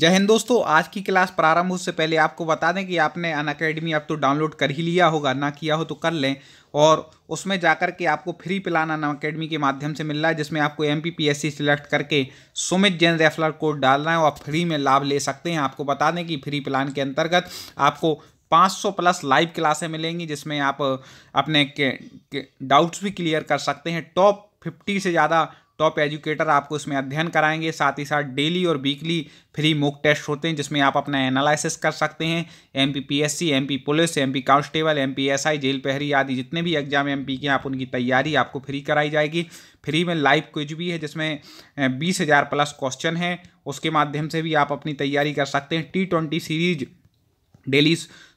जय हिंद दोस्तों आज की क्लास प्रारंभ उससे पहले आपको बता दें कि आपने अन अकेडमी अब तो डाउनलोड कर ही लिया होगा ना किया हो तो कर लें और उसमें जाकर के आपको फ्री प्लान अन अकेडमी के माध्यम से मिल रहा है जिसमें आपको M P P S C select करके सुमित जैन रेफलर कोड डालना है और आप फ्री में लाभ ले सकते हैं आपको बता दें कि फ्री प्लान के अंतर्गत आपको 500 प्लस लाइव क्लासें मिलेंगी जिसमें आप अपने के, के डाउट्स भी क्लियर कर सकते हैं टॉप 50 से ज़्यादा टॉप एजुकेटर आपको इसमें अध्ययन कराएंगे साथ ही साथ डेली और वीकली फ्री मॉक टेस्ट होते हैं जिसमें आप अपना एनालिसिस कर सकते हैं M P P S C M P police M P constable M P S I jail प्रहरी आदि जितने भी एग्जाम एम पी के आप उनकी तैयारी आपको फ्री कराई जाएगी फ्री में लाइव क्विज भी है जिसमें बीस हज़ार प्लस क्वेश्चन है उसके माध्यम से भी आप अपनी तैयारी कर सकते हैं टी ट्वेंटी सीरीज डेली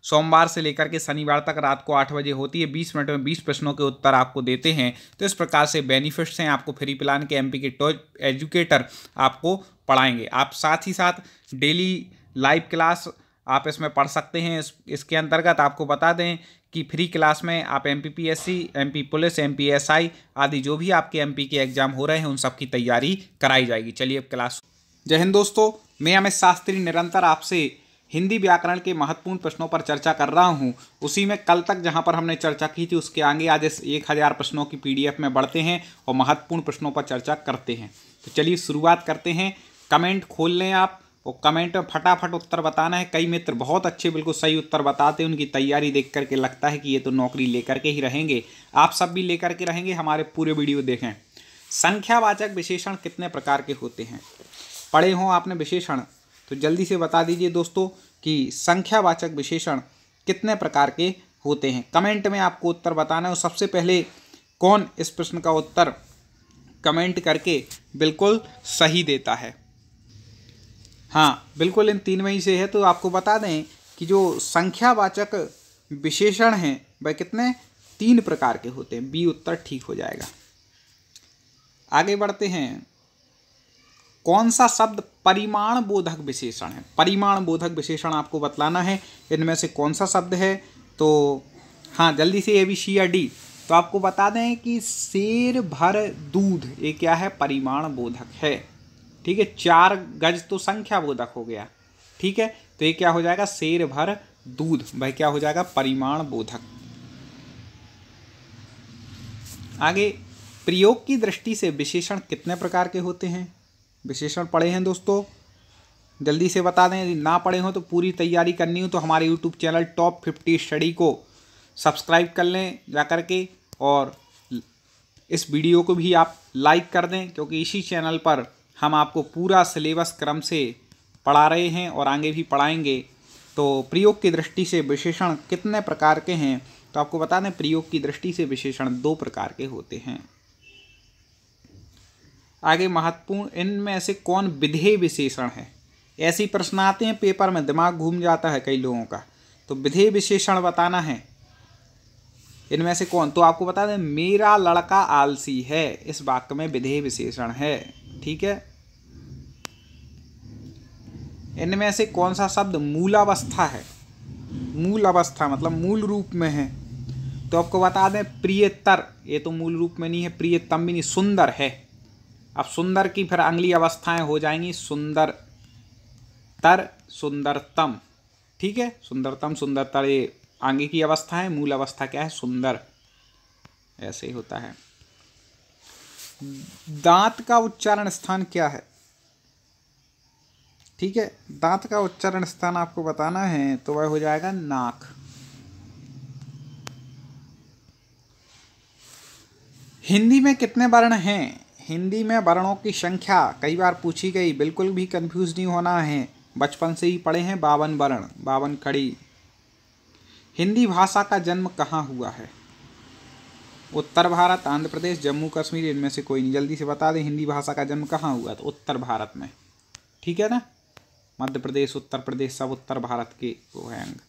सोमवार से लेकर के शनिवार तक रात को आठ बजे होती है बीस मिनट में बीस प्रश्नों के उत्तर आपको देते हैं तो इस प्रकार से बेनिफिट्स हैं आपको फ्री प्लान के एमपी के एजुकेटर आपको पढ़ाएंगे आप साथ ही साथ डेली लाइव क्लास आप इसमें पढ़ सकते हैं इस, इसके अंतर्गत आपको बता दें कि फ्री क्लास में आप M P P S C M P police M P S I आदि जो भी आपके एम पी के एग्जाम हो रहे हैं उन सब की तैयारी कराई जाएगी चलिए अब क्लास जय हिंद दोस्तों मैं अमित शास्त्री निरंतर आपसे हिंदी व्याकरण के महत्वपूर्ण प्रश्नों पर चर्चा कर रहा हूँ उसी में कल तक जहाँ पर हमने चर्चा की थी उसके आगे आज इस एक हज़ार प्रश्नों की पीडीएफ में बढ़ते हैं और महत्वपूर्ण प्रश्नों पर चर्चा करते हैं तो चलिए शुरुआत करते हैं कमेंट खोल लें आप और कमेंट में फटाफट उत्तर बताना है कई मित्र बहुत अच्छे बिल्कुल सही उत्तर बताते हैं उनकी तैयारी देख करके लगता है कि ये तो नौकरी लेकर के ही रहेंगे आप सब भी लेकर के रहेंगे हमारे पूरे वीडियो देखें संख्यावाचक विशेषण कितने प्रकार के होते हैं पढ़े हों आपने विशेषण तो जल्दी से बता दीजिए दोस्तों कि संख्यावाचक विशेषण कितने प्रकार के होते हैं कमेंट में आपको उत्तर बताना है और सबसे पहले कौन इस प्रश्न का उत्तर कमेंट करके बिल्कुल सही देता है हाँ बिल्कुल इन तीन में ही से है तो आपको बता दें कि जो संख्यावाचक विशेषण हैं वह कितने तीन प्रकार के होते हैं बी उत्तर ठीक हो जाएगा आगे बढ़ते हैं कौन सा शब्द परिमाण बोधक विशेषण है परिमाण बोधक विशेषण आपको बतलाना है इनमें से कौन सा शब्द है तो हाँ जल्दी से ए बी सी या डी तो आपको बता दें कि शेर भर दूध ये क्या है परिमाण बोधक है ठीक है चार गज तो संख्या बोधक हो गया ठीक है तो ये क्या हो जाएगा शेर भर दूध भाई क्या हो जाएगा परिमाण बोधक आगे प्रयोग की दृष्टि से विशेषण कितने प्रकार के होते हैं विशेषण पढ़े हैं दोस्तों जल्दी से बता दें यदि ना पढ़े हों तो पूरी तैयारी करनी हो तो हमारे YouTube channel top fifty study को सब्सक्राइब कर लें जा कर के और इस वीडियो को भी आप लाइक कर दें क्योंकि इसी चैनल पर हम आपको पूरा सिलेबस क्रम से पढ़ा रहे हैं और आगे भी पढ़ाएंगे तो प्रयोग की दृष्टि से विशेषण कितने प्रकार के हैं तो आपको बता दें प्रयोग की दृष्टि से विशेषण दो प्रकार के होते हैं आगे महत्वपूर्ण इनमें से कौन विधेय विशेषण है ऐसी प्रश्न आते हैं पेपर में दिमाग घूम जाता है कई लोगों का तो विधेय विशेषण बताना है इनमें से कौन तो आपको बता दें मेरा लड़का आलसी है इस वाक्य में विधेय विशेषण है ठीक है इनमें से कौन सा शब्द मूलावस्था है मूल अवस्था मतलब मूल रूप में है तो आपको बता दें प्रियतर ये तो मूल रूप में नहीं है प्रियतम भी नहीं सुंदर है अब सुंदर की फिर अंगली अवस्थाएं हो जाएंगी सुंदर तर सुंदरतम ठीक है सुंदरतम सुंदरतर ये आंगी की अवस्था है मूल अवस्था क्या है सुंदर ऐसे ही होता है दांत का उच्चारण स्थान क्या है ठीक है दांत का उच्चारण स्थान आपको बताना है तो वह हो जाएगा नाक हिंदी में कितने वर्ण हैं हिंदी में वर्णों की संख्या कई बार पूछी गई बिल्कुल भी कंफ्यूज नहीं होना है बचपन से ही पढ़े हैं बावन वर्ण बावन कड़ी हिंदी भाषा का जन्म कहाँ हुआ है उत्तर भारत आंध्र प्रदेश जम्मू कश्मीर इनमें से कोई नहीं जल्दी से बता दें हिंदी भाषा का जन्म कहाँ हुआ तो उत्तर भारत में ठीक है ना मध्य प्रदेश उत्तर प्रदेश सब उत्तर भारत के वो हैं अंग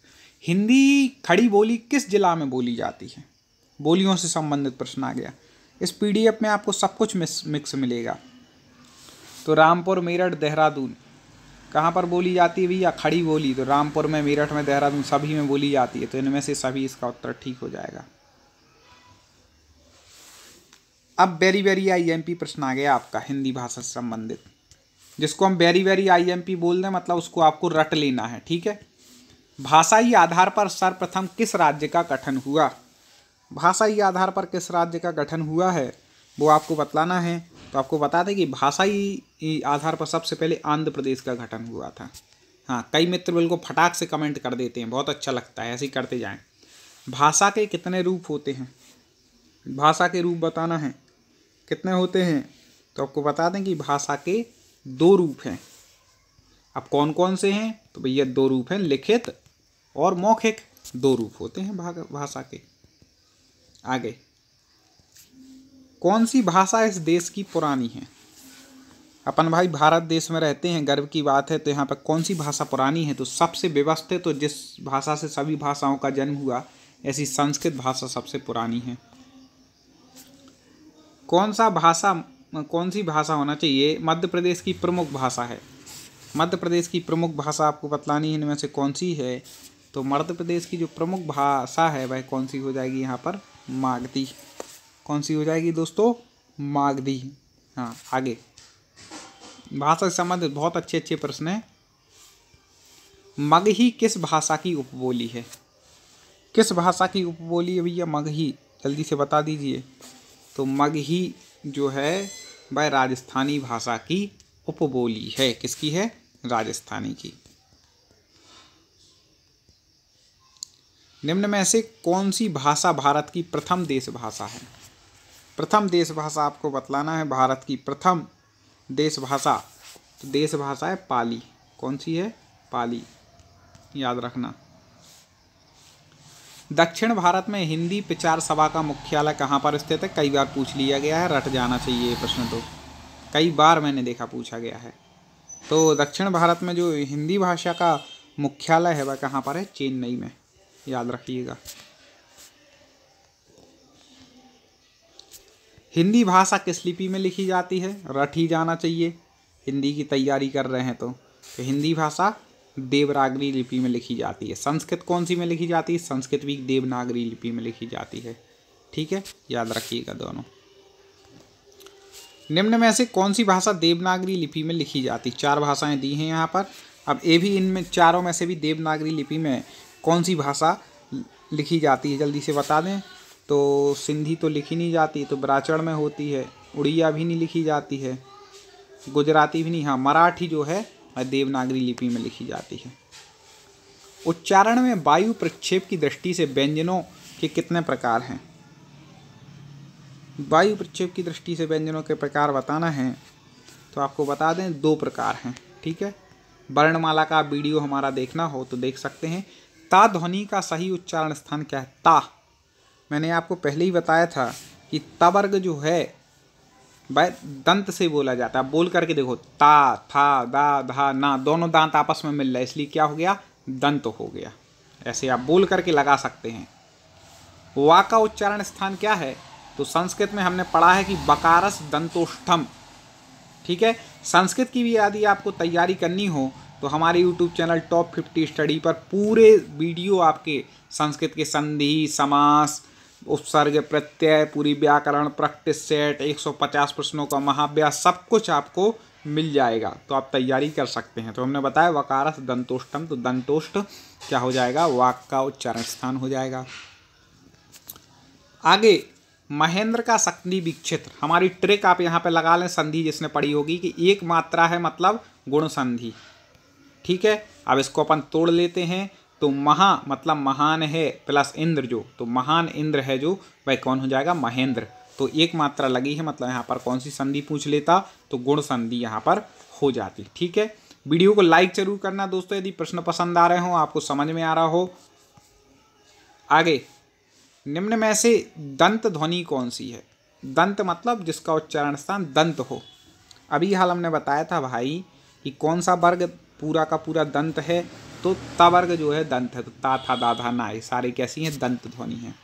हिंदी खड़ी बोली किस जिला में बोली जाती है बोलियों से संबंधित प्रश्न आ गया इस पीडीएफ में आपको सब कुछ मिक्स मिलेगा तो रामपुर मेरठ देहरादून कहाँ पर बोली जाती है भैया खड़ी बोली तो रामपुर में मेरठ में देहरादून सभी में बोली जाती है तो इनमें से सभी इसका उत्तर ठीक हो जाएगा अब वेरी वेरी आईएमपी प्रश्न आ गया आपका हिंदी भाषा से संबंधित जिसको हम वेरी वेरी आईएमपी बोल दें मतलब उसको आपको रट लेना है ठीक है भाषाई आधार पर सर्वप्रथम किस राज्य का गठन हुआ भाषाई आधार पर किस राज्य का गठन हुआ है वो आपको बतलाना है तो आपको बता दें कि भाषाई आधार पर सबसे पहले आंध्र प्रदेश का गठन हुआ था हाँ कई मित्र बिल्कुल फटाक से कमेंट कर देते हैं बहुत अच्छा लगता है ऐसे ही करते जाएं भाषा के कितने रूप होते हैं भाषा के रूप बताना है कितने होते हैं तो आपको बता दें कि भाषा के दो रूप हैं अब कौन कौन से हैं तो भैया दो रूप हैं लिखित और मौखिक दो रूप होते हैं भाषा के आगे कौन सी भाषा इस देश की पुरानी है अपन भाई भारत देश में रहते हैं गर्व की बात है तो यहाँ पर कौन सी भाषा पुरानी है तो सबसे व्यवस्थित तो जिस भाषा से सभी भाषाओं का जन्म हुआ ऐसी संस्कृत भाषा सबसे पुरानी है कौन सा भाषा कौन सी भाषा होना चाहिए मध्य प्रदेश की प्रमुख भाषा है मध्य प्रदेश की प्रमुख भाषा आपको बतलानी है इनमें से कौन सी है तो मध्य प्रदेश की जो प्रमुख भाषा है वह कौन सी हो जाएगी यहाँ पर मागधी कौन सी हो जाएगी दोस्तों मागधी हाँ आगे भाषा से संबंधित बहुत अच्छे अच्छे प्रश्न हैं मगही किस भाषा की उपबोली है किस भाषा की उपबोली है भैया मगही जल्दी से बता दीजिए तो मगही जो है वह राजस्थानी भाषा की उपबोली है किसकी है राजस्थानी की निम्न में से कौन सी भाषा भारत की प्रथम देश भाषा है प्रथम देश भाषा आपको बतलाना है भारत की प्रथम देश भाषा तो देश भाषा है पाली कौन सी है पाली याद रखना दक्षिण भारत में हिंदी प्रचार सभा का मुख्यालय कहाँ पर स्थित है कई बार पूछ लिया गया है रट जाना चाहिए ये प्रश्न तो कई बार मैंने देखा पूछा गया है तो दक्षिण भारत में जो हिंदी भाषा का मुख्यालय है वह कहाँ पर है चेन्नई में याद रखिएगा हिंदी भाषा किस लिपि में लिखी जाती है रट ही जाना चाहिए हिंदी की तैयारी कर रहे हैं तो, तो हिंदी भाषा देवनागरी लिपि में लिखी जाती है संस्कृत कौन सी में लिखी जाती है संस्कृत भी देवनागरी लिपि में लिखी जाती है ठीक है याद रखिएगा दोनों निम्न में से कौन सी भाषा देवनागरी लिपि में लिखी जाती चार भाषाएं दी हैं यहाँ पर अब ये भी इनमें चारों में से भी देवनागरी लिपि में कौन सी भाषा लिखी जाती है जल्दी से बता दें तो सिंधी तो लिखी नहीं जाती तो बराचड़ में होती है उड़िया भी नहीं लिखी जाती है गुजराती भी नहीं हाँ मराठी जो है देवनागरी लिपि में लिखी जाती है उच्चारण में वायु प्रक्षेप की दृष्टि से व्यंजनों के कितने प्रकार हैं वायु प्रक्षेप की दृष्टि से व्यंजनों के प्रकार बताना है तो आपको बता दें दो प्रकार हैं ठीक है वर्णमाला का वीडियो हमारा देखना हो तो देख सकते हैं ता ध्वनि का सही उच्चारण स्थान क्या है ता मैंने आपको पहले ही बताया था कि तवर्ग जो है वह दंत से बोला जाता है बोल करके देखो ता था दा धा ना दोनों दांत आपस में मिल रहा है इसलिए क्या हो गया दंत हो गया ऐसे आप बोल करके लगा सकते हैं वा का उच्चारण स्थान क्या है तो संस्कृत में हमने पढ़ा है कि बकारस दंतोष्ठम ठीक है संस्कृत की भी यदि आपको तैयारी करनी हो तो हमारे YouTube channel top fifty study पर पूरे वीडियो आपके संस्कृत के संधि समास उपसर्ग प्रत्यय पूरी व्याकरण प्रैक्टिस सेट 150 प्रश्नों का महाभ्यास सब कुछ आपको मिल जाएगा तो आप तैयारी कर सकते हैं तो हमने बताया वकारस दंतोष्टम तो दंतोष्ट क्या हो जाएगा वाक का उच्चारण स्थान हो जाएगा आगे महेंद्र का शक्ति विक्षित्र हमारी ट्रिक आप यहाँ पे लगा लें संधि जिसने पढ़ी होगी कि एक मात्रा है मतलब गुण संधि ठीक है अब इसको अपन तोड़ लेते हैं तो महा मतलब महान है प्लस इंद्र जो तो महान इंद्र है जो वह कौन हो जाएगा महेंद्र तो एक मात्रा लगी है मतलब यहाँ पर कौन सी संधि पूछ लेता तो गुण संधि यहाँ पर हो जाती ठीक है वीडियो को लाइक जरूर करना दोस्तों यदि प्रश्न पसंद आ रहे हो आपको समझ में आ रहा हो आगे निम्न में से दंत ध्वनि कौन सी है दंत मतलब जिसका उच्चारण स्थान दंत हो अभी हाल हमने बताया था भाई कि कौन सा वर्ग पूरा का पूरा दंत है तो तवर्ग जो है दंत है तो ता था दाधा ना ये सारे कैसी हैं दंत ध्वनि है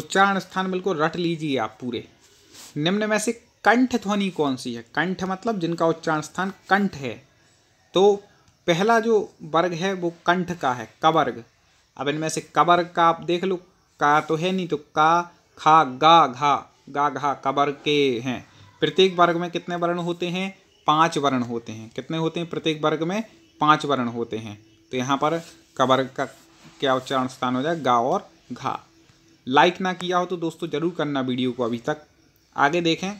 उच्चारण स्थान बिल्कुल रट लीजिए आप पूरे निम्न में से कंठ ध्वनि कौन सी है कंठ मतलब जिनका उच्चारण स्थान कंठ है तो पहला जो वर्ग है वो कंठ का है कवर्ग अब इनमें से कवर्ग का आप देख लो का तो है नहीं तो का खा गा घा गा घा कवर्ग के हैं प्रत्येक वर्ग में कितने वर्ण होते हैं पांच वर्ण होते हैं कितने होते हैं प्रत्येक वर्ग में पांच वर्ण होते हैं तो यहाँ पर कवर्ग का क्या उच्चारण स्थान हो जाए गा और घा लाइक ना किया हो तो दोस्तों जरूर करना वीडियो को अभी तक आगे देखें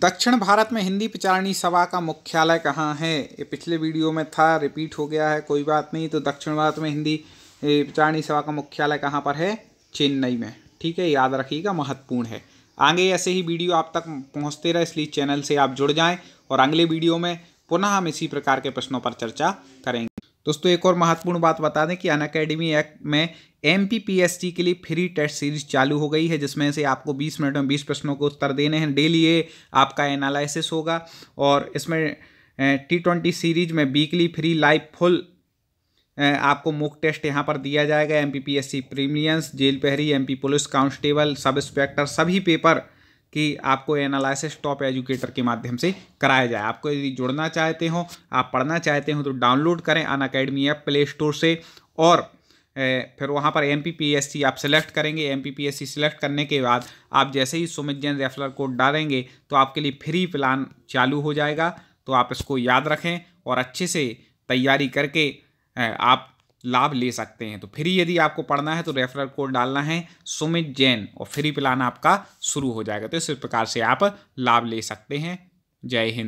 दक्षिण भारत में हिंदी प्रचारणी सभा का मुख्यालय कहाँ है ये पिछले वीडियो में था रिपीट हो गया है कोई बात नहीं तो दक्षिण भारत में हिंदी प्रचारणी सभा का मुख्यालय कहाँ पर है चेन्नई में ठीक है याद रखिएगा महत्वपूर्ण है आगे ऐसे ही वीडियो आप तक पहुँचते रहे इसलिए चैनल से आप जुड़ जाएँ और अगले वीडियो में पुनः हम इसी प्रकार के प्रश्नों पर चर्चा करेंगे दोस्तों एक और महत्वपूर्ण बात बता दें कि अन अकेडमी एक्ट में एम के लिए फ्री टेस्ट सीरीज चालू हो गई है जिसमें से आपको 20 मिनट में 20 प्रश्नों के उत्तर देने हैं डेली ये आपका एनालिसिस होगा और इसमें टी ट्वेंटी सीरीज में वीकली फ्री लाइव फुल आपको मुक टेस्ट यहाँ पर दिया जाएगा M P P S C jail पहरी M P police constable sub inspector सभी पेपर की आपको एनालिसिस टॉप एजुकेटर के माध्यम से कराया जाए आपको यदि जुड़ना चाहते हो आप पढ़ना चाहते हो तो डाउनलोड करें Unacademy app play store से और फिर वहाँ पर एम पी आप सिलेक्ट करेंगे एम पी सेलेक्ट करने के बाद आप जैसे ही सुमित जैन रेफलर कोड डालेंगे तो आपके लिए फ्री प्लान चालू हो जाएगा तो आप इसको याद रखें और अच्छे से तैयारी करके आप लाभ ले सकते हैं तो फ्री यदि आपको पढ़ना है तो रेफरल कोड डालना है सुमित जैन और फ्री प्लान आपका शुरू हो जाएगा तो इस प्रकार से आप लाभ ले सकते हैं जय हिंद